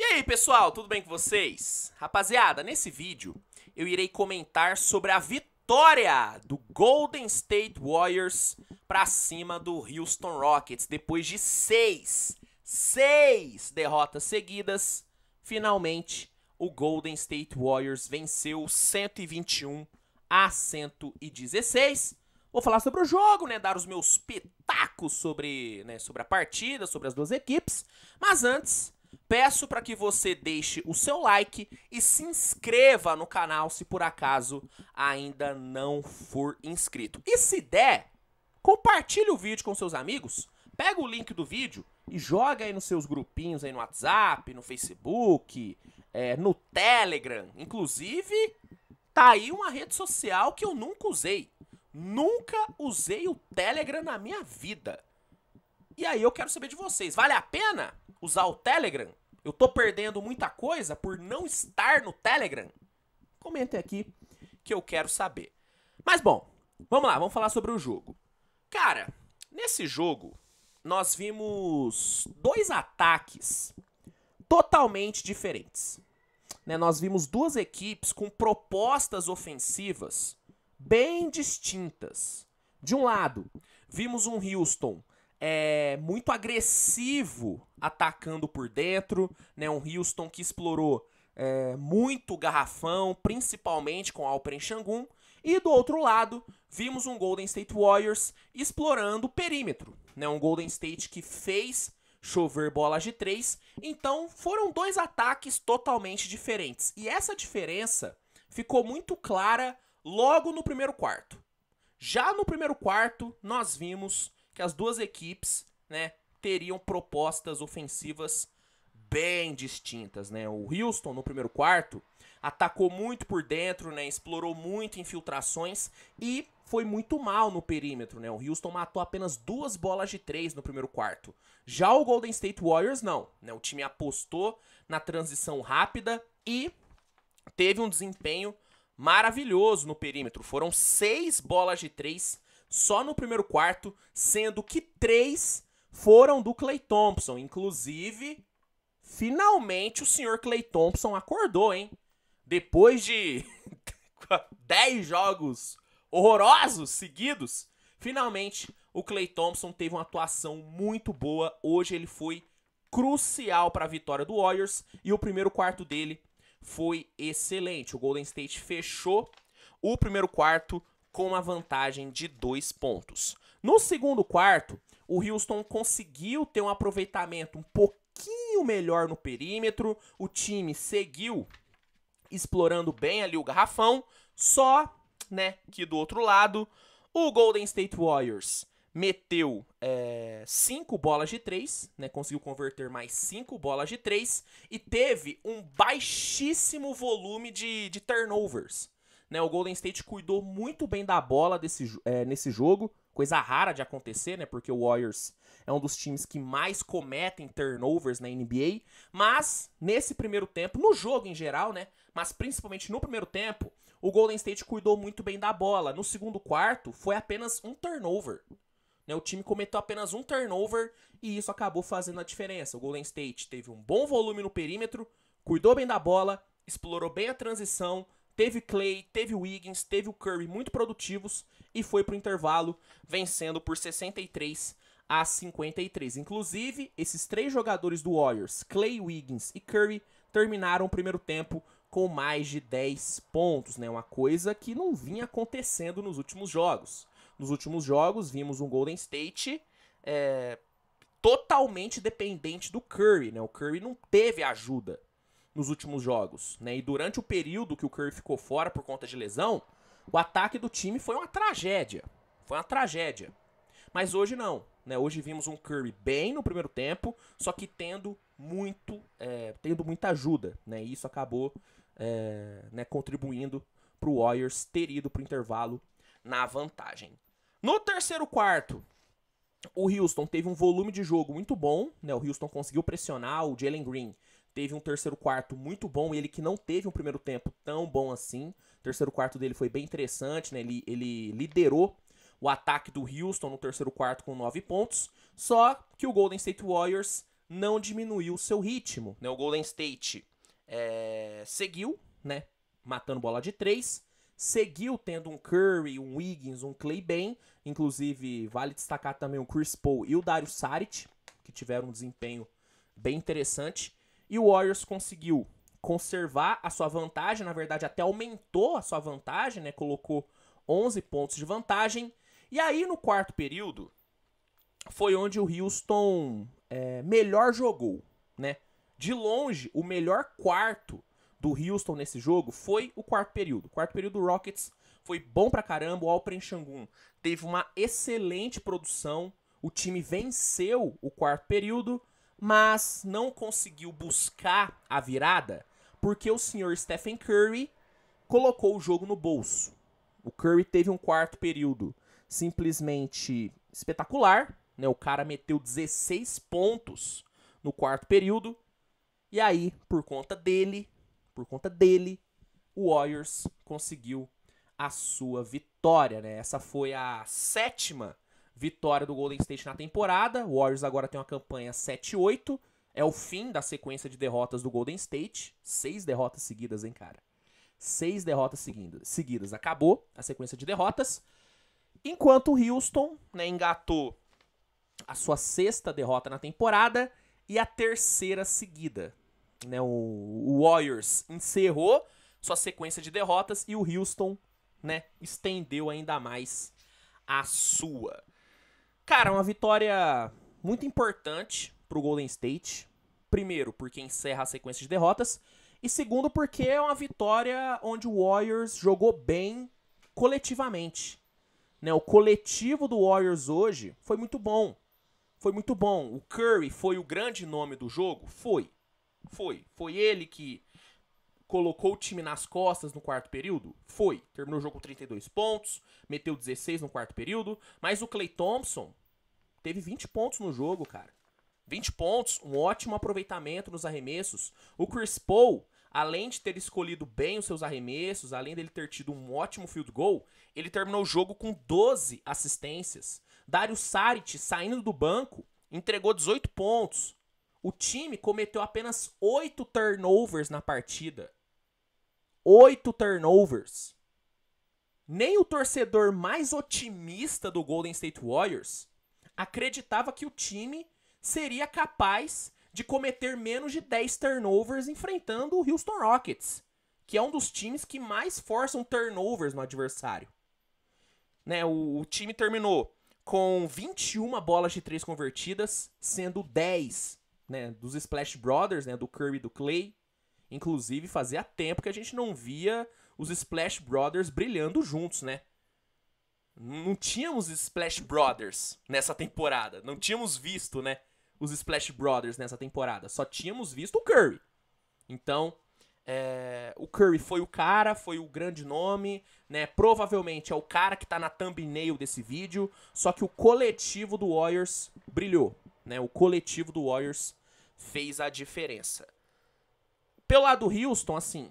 E aí, pessoal, tudo bem com vocês? Rapaziada, nesse vídeo eu irei comentar sobre a vitória do Golden State Warriors para cima do Houston Rockets depois de seis, seis derrotas seguidas. Finalmente, o Golden State Warriors venceu 121 a 116. Vou falar sobre o jogo, né? Dar os meus pitacos sobre, né, sobre a partida, sobre as duas equipes. Mas antes, Peço para que você deixe o seu like e se inscreva no canal se por acaso ainda não for inscrito. E se der, compartilhe o vídeo com seus amigos, pega o link do vídeo e joga aí nos seus grupinhos aí no WhatsApp, no Facebook, é, no Telegram. Inclusive, tá aí uma rede social que eu nunca usei. Nunca usei o Telegram na minha vida. E aí eu quero saber de vocês, vale a pena usar o Telegram? Eu tô perdendo muita coisa por não estar no Telegram? Comentem aqui que eu quero saber. Mas bom, vamos lá, vamos falar sobre o jogo. Cara, nesse jogo nós vimos dois ataques totalmente diferentes. Né, nós vimos duas equipes com propostas ofensivas bem distintas. De um lado, vimos um Houston é, muito agressivo atacando por dentro, né? Um Houston que explorou é, muito garrafão, principalmente com Alperen Shangun. E do outro lado, vimos um Golden State Warriors explorando o perímetro, né? Um Golden State que fez chover bolas de três. Então, foram dois ataques totalmente diferentes. E essa diferença ficou muito clara logo no primeiro quarto. Já no primeiro quarto, nós vimos que as duas equipes, né, teriam propostas ofensivas bem distintas, né? O Houston no primeiro quarto atacou muito por dentro, né? Explorou muito infiltrações e foi muito mal no perímetro, né? O Houston matou apenas duas bolas de três no primeiro quarto. Já o Golden State Warriors não, né? O time apostou na transição rápida e teve um desempenho maravilhoso no perímetro. Foram seis bolas de três só no primeiro quarto, sendo que três foram do Clay Thompson. Inclusive, finalmente o senhor Clay Thompson acordou, hein? Depois de 10 jogos horrorosos seguidos, finalmente o Clay Thompson teve uma atuação muito boa. Hoje ele foi crucial para a vitória do Warriors e o primeiro quarto dele foi excelente. O Golden State fechou o primeiro quarto com uma vantagem de dois pontos. No segundo quarto, o Houston conseguiu ter um aproveitamento um pouquinho melhor no perímetro, o time seguiu explorando bem ali o garrafão, só, né, que do outro lado, o Golden State Warriors meteu é, cinco bolas de três, né, conseguiu converter mais cinco bolas de três e teve um baixíssimo volume de, de turnovers. Né? O Golden State cuidou muito bem da bola desse, é, nesse jogo, coisa rara de acontecer, né? Porque o Warriors é um dos times que mais cometem turnovers na NBA. Mas nesse primeiro tempo, no jogo em geral, né? Mas principalmente no primeiro tempo, o Golden State cuidou muito bem da bola. No segundo quarto, foi apenas um turnover. Né, o time cometeu apenas um turnover e isso acabou fazendo a diferença. O Golden State teve um bom volume no perímetro, cuidou bem da bola, explorou bem a transição Teve Clay, teve Wiggins, teve o Curry muito produtivos e foi para o intervalo vencendo por 63 a 53. Inclusive, esses três jogadores do Warriors, Clay, Wiggins e Curry, terminaram o primeiro tempo com mais de 10 pontos, né? Uma coisa que não vinha acontecendo nos últimos jogos. Nos últimos jogos, vimos um Golden State é, totalmente dependente do Curry, né? O Curry não teve ajuda nos últimos jogos, né? E durante o período que o Curry ficou fora por conta de lesão, o ataque do time foi uma tragédia. Foi uma tragédia. Mas hoje não. Né? Hoje vimos um Curry bem no primeiro tempo, só que tendo muito, é, tendo muita ajuda, né? E isso acabou é, né, contribuindo para o Warriors ter ido para o intervalo na vantagem. No terceiro quarto, o Houston teve um volume de jogo muito bom, né? O Houston conseguiu pressionar o Jalen Green teve um terceiro quarto muito bom, e ele que não teve um primeiro tempo tão bom assim. O terceiro quarto dele foi bem interessante, né? Ele, ele liderou o ataque do Houston no terceiro quarto com 9 pontos. Só que o Golden State Warriors não diminuiu o seu ritmo. Né? O Golden State é, seguiu, né? Matando bola de 3. Seguiu tendo um Curry, um Wiggins, um Clay Bem. Inclusive, vale destacar também o Chris Paul e o Dario Saric, que tiveram um desempenho bem interessante. E o Warriors conseguiu conservar a sua vantagem, na verdade até aumentou a sua vantagem, né? Colocou 11 pontos de vantagem. E aí no quarto período foi onde o Houston é, melhor jogou, né? De longe, o melhor quarto do Houston nesse jogo foi o quarto período. O quarto período do Rockets foi bom pra caramba. O Alperen Xangun teve uma excelente produção. O time venceu o quarto período mas não conseguiu buscar a virada porque o senhor Stephen Curry colocou o jogo no bolso. O Curry teve um quarto período simplesmente espetacular, né? O cara meteu 16 pontos no quarto período. E aí, por conta dele, por conta dele, o Warriors conseguiu a sua vitória, né? Essa foi a sétima vitória do Golden State na temporada. O Warriors agora tem uma campanha 7-8. É o fim da sequência de derrotas do Golden State. Seis derrotas seguidas, hein, cara? Seis derrotas seguindo, seguidas. Acabou a sequência de derrotas. Enquanto o Houston né, engatou a sua sexta derrota na temporada e a terceira seguida. Né, o Warriors encerrou sua sequência de derrotas e o Houston né, estendeu ainda mais a sua. Cara, uma vitória muito importante pro Golden State. Primeiro, porque encerra a sequência de derrotas. E segundo, porque é uma vitória onde o Warriors jogou bem coletivamente. Né? O coletivo do Warriors hoje foi muito bom. Foi muito bom. O Curry foi o grande nome do jogo? Foi. Foi. Foi ele que colocou o time nas costas no quarto período? Foi. Terminou o jogo com 32 pontos, meteu 16 no quarto período, mas o Clay Thompson teve 20 pontos no jogo, cara. 20 pontos, um ótimo aproveitamento nos arremessos. O Chris Paul, além de ter escolhido bem os seus arremessos, além dele ter tido um ótimo field goal, ele terminou o jogo com 12 assistências. Dario Saric, saindo do banco, entregou 18 pontos. O time cometeu apenas 8 turnovers na partida oito turnovers. Nem o torcedor mais otimista do Golden State Warriors acreditava que o time seria capaz de cometer menos de 10 turnovers enfrentando o Houston Rockets, que é um dos times que mais forçam turnovers no adversário. Né, o, o time terminou com 21 bolas de 3 convertidas, sendo 10 né, dos Splash Brothers, né, do Curry e do Clay, Inclusive, fazia tempo que a gente não via os Splash Brothers brilhando juntos, né? Não tínhamos Splash Brothers nessa temporada. Não tínhamos visto, né? Os Splash Brothers nessa temporada. Só tínhamos visto o Curry. Então, é, o Curry foi o cara, foi o grande nome, né? Provavelmente é o cara que tá na thumbnail desse vídeo, só que o coletivo do Warriors brilhou, né? O coletivo do Warriors fez a diferença. Pelo lado do Houston, assim,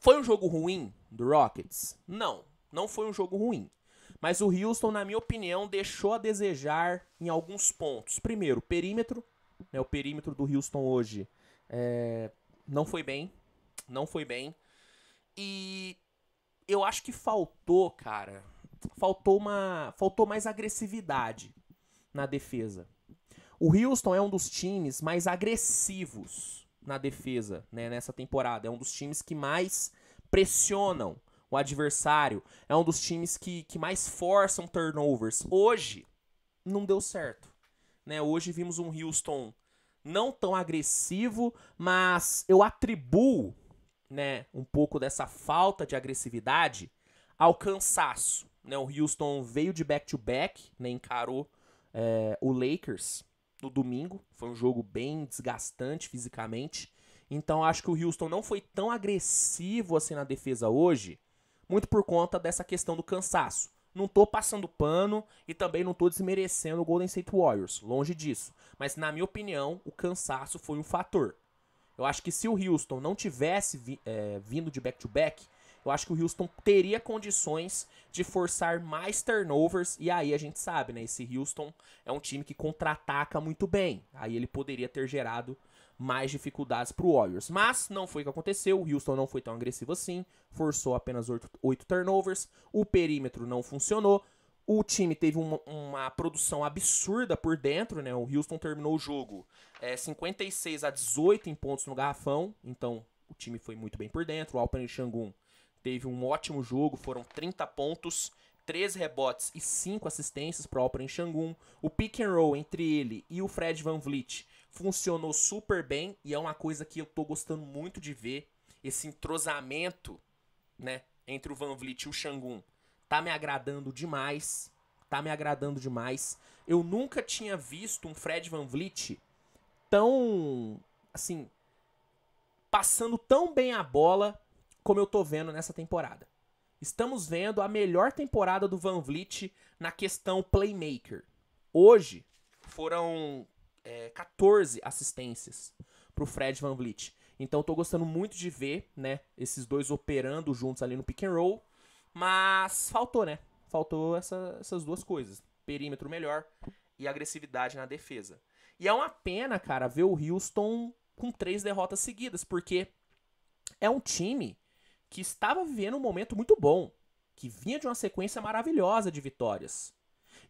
foi um jogo ruim do Rockets? Não, não foi um jogo ruim. Mas o Houston, na minha opinião, deixou a desejar em alguns pontos. Primeiro, perímetro. Né, o perímetro do Houston hoje é, não foi bem. Não foi bem. E eu acho que faltou, cara. Faltou uma. Faltou mais agressividade na defesa. O Houston é um dos times mais agressivos na defesa né, nessa temporada. É um dos times que mais pressionam o adversário. É um dos times que, que mais forçam turnovers. Hoje, não deu certo. Né? Hoje vimos um Houston não tão agressivo, mas eu atribuo né, um pouco dessa falta de agressividade ao cansaço. Né? O Houston veio de back-to-back, -back, né, encarou é, o Lakers no domingo. Foi um jogo bem desgastante fisicamente. Então acho que o Houston não foi tão agressivo assim na defesa hoje, muito por conta dessa questão do cansaço. Não tô passando pano e também não tô desmerecendo o Golden State Warriors, longe disso. Mas na minha opinião, o cansaço foi um fator. Eu acho que se o Houston não tivesse vi, é, vindo de back-to-back, -back, eu acho que o Houston teria condições de forçar mais turnovers. E aí a gente sabe, né? Esse Houston é um time que contra-ataca muito bem. Aí ele poderia ter gerado mais dificuldades para o Warriors. Mas não foi o que aconteceu. O Houston não foi tão agressivo assim. Forçou apenas 8, turnovers. O perímetro não funcionou. O time teve uma, uma, produção absurda por dentro, né? O Houston terminou o jogo é, 56 a 18 em pontos no garrafão. Então, o time foi muito bem por dentro. O Alperen Shangun teve um ótimo jogo, foram 30 pontos, 3 rebotes e 5 assistências para o Alperen Xangun. O pick and roll entre ele e o Fred Van Vliet funcionou super bem e é uma coisa que eu tô gostando muito de ver. Esse entrosamento, né, entre o Van Vliet e o Xangun. tá me agradando demais. Tá me agradando demais. Eu nunca tinha visto um Fred Van Vliet tão, assim, passando tão bem a bola como eu tô vendo nessa temporada. Estamos vendo a melhor temporada do Van Vliet na questão playmaker. Hoje foram é, 14 assistências pro Fred Van Vliet. Então tô gostando muito de ver, né, esses dois operando juntos ali no pick and roll. Mas faltou, né? Faltou essa, essas duas coisas. Perímetro melhor e agressividade na defesa. E é uma pena, cara, ver o Houston com três derrotas seguidas, porque é um time que estava vivendo um momento muito bom, que vinha de uma sequência maravilhosa de vitórias.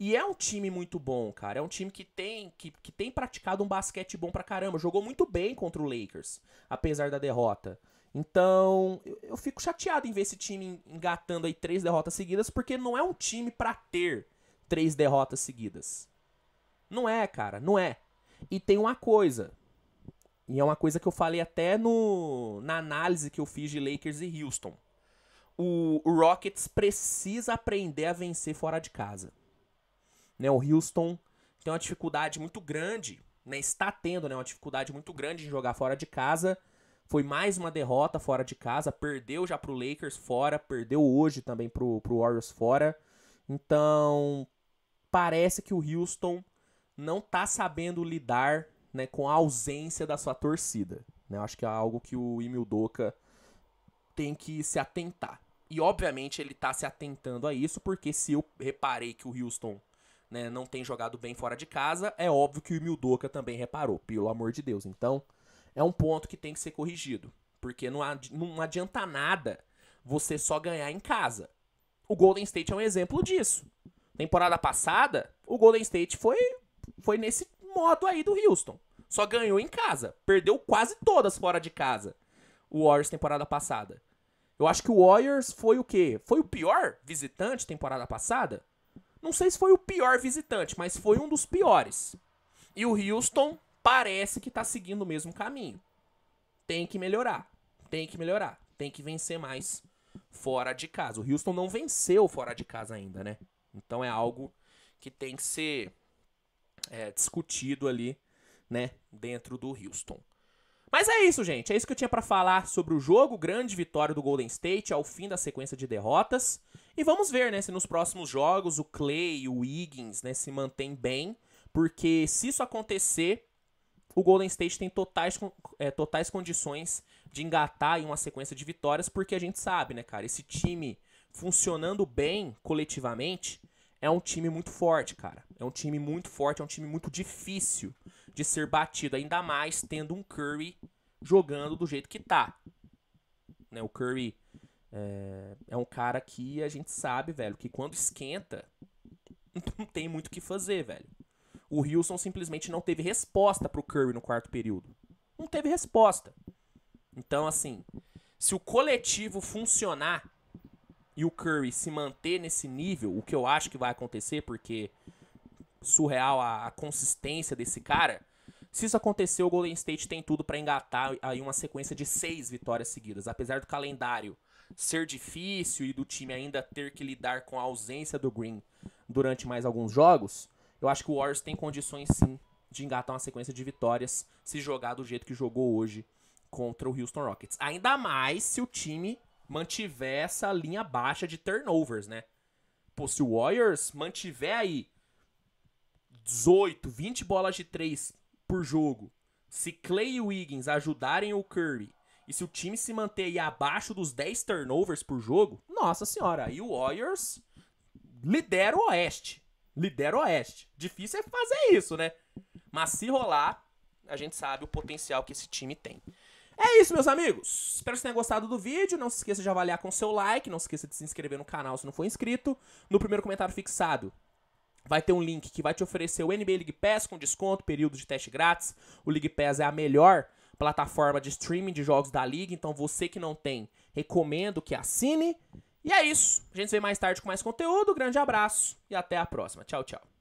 E é um time muito bom, cara. É um time que tem que, que tem praticado um basquete bom pra caramba. Jogou muito bem contra o Lakers, apesar da derrota. Então, eu, eu fico chateado em ver esse time engatando aí três derrotas seguidas, porque não é um time para ter três derrotas seguidas. Não é, cara, não é. E tem uma coisa, e é uma coisa que eu falei até no, na análise que eu fiz de Lakers e Houston. O, Rockets precisa aprender a vencer fora de casa. Né, o Houston tem uma dificuldade muito grande, né, está tendo né, uma dificuldade muito grande de jogar fora de casa. Foi mais uma derrota fora de casa, perdeu já para o Lakers fora, perdeu hoje também para o Warriors fora. Então, parece que o Houston não está sabendo lidar né, com a ausência da sua torcida. Né? Eu acho que é algo que o Emil Doca tem que se atentar. E obviamente ele está se atentando a isso, porque se eu reparei que o Houston né, não tem jogado bem fora de casa, é óbvio que o Emil Doca também reparou, pelo amor de Deus. Então, é um ponto que tem que ser corrigido. Porque não, adi não adianta nada você só ganhar em casa. O Golden State é um exemplo disso. Temporada passada, o Golden State foi, foi nesse, modo aí do Houston. Só ganhou em casa. Perdeu quase todas fora de casa. O Warriors temporada passada. Eu acho que o Warriors foi o quê? Foi o pior visitante temporada passada? Não sei se foi o pior visitante, mas foi um dos piores. E o Houston parece que tá seguindo o mesmo caminho. Tem que melhorar. Tem que melhorar. Tem que vencer mais fora de casa. O Houston não venceu fora de casa ainda, né? Então é algo que tem que ser é, discutido ali, né, dentro do Houston. Mas é isso, gente. É isso que eu tinha para falar sobre o jogo. Grande vitória do Golden State ao fim da sequência de derrotas. E vamos ver, né, se nos próximos jogos o Clay e o Higgins, né, se mantêm bem. Porque se isso acontecer, o Golden State tem totais, é, totais condições de engatar em uma sequência de vitórias. Porque a gente sabe, né, cara, esse time funcionando bem coletivamente é um time muito forte, cara. É um time muito forte, é um time muito difícil de ser batido, ainda mais tendo um Curry jogando do jeito que tá. Né, o Curry é, é um cara que a gente sabe, velho, que quando esquenta, não tem muito o que fazer, velho. O Wilson simplesmente não teve resposta pro Curry no quarto período. Não teve resposta. Então, assim, se o coletivo funcionar e o Curry se manter nesse nível, o que eu acho que vai acontecer, porque surreal a, a consistência desse cara. Se isso acontecer, o Golden State tem tudo para engatar aí uma sequência de seis vitórias seguidas. Apesar do calendário ser difícil e do time ainda ter que lidar com a ausência do Green durante mais alguns jogos, eu acho que o Warriors tem condições sim de engatar uma sequência de vitórias se jogar do jeito que jogou hoje contra o Houston Rockets. Ainda mais se o time mantiver essa linha baixa de turnovers, né? Pô, se o Warriors mantiver aí 18, 20 bolas de 3 por jogo, se Clay e Wiggins ajudarem o Curry e se o time se manter aí abaixo dos 10 turnovers por jogo, nossa senhora, aí o Warriors lidera o Oeste. Lidera o Oeste. Difícil é fazer isso, né? Mas se rolar, a gente sabe o potencial que esse time tem. É isso, meus amigos. Espero que vocês tenham gostado do vídeo. Não se esqueça de avaliar com seu like. Não se esqueça de se inscrever no canal se não for inscrito. No primeiro comentário fixado, Vai ter um link que vai te oferecer o NBA League Pass com desconto, período de teste grátis. O League Pass é a melhor plataforma de streaming de jogos da liga, então você que não tem, recomendo que assine. E é isso. A gente se vê mais tarde com mais conteúdo. Grande abraço e até a próxima. Tchau, tchau.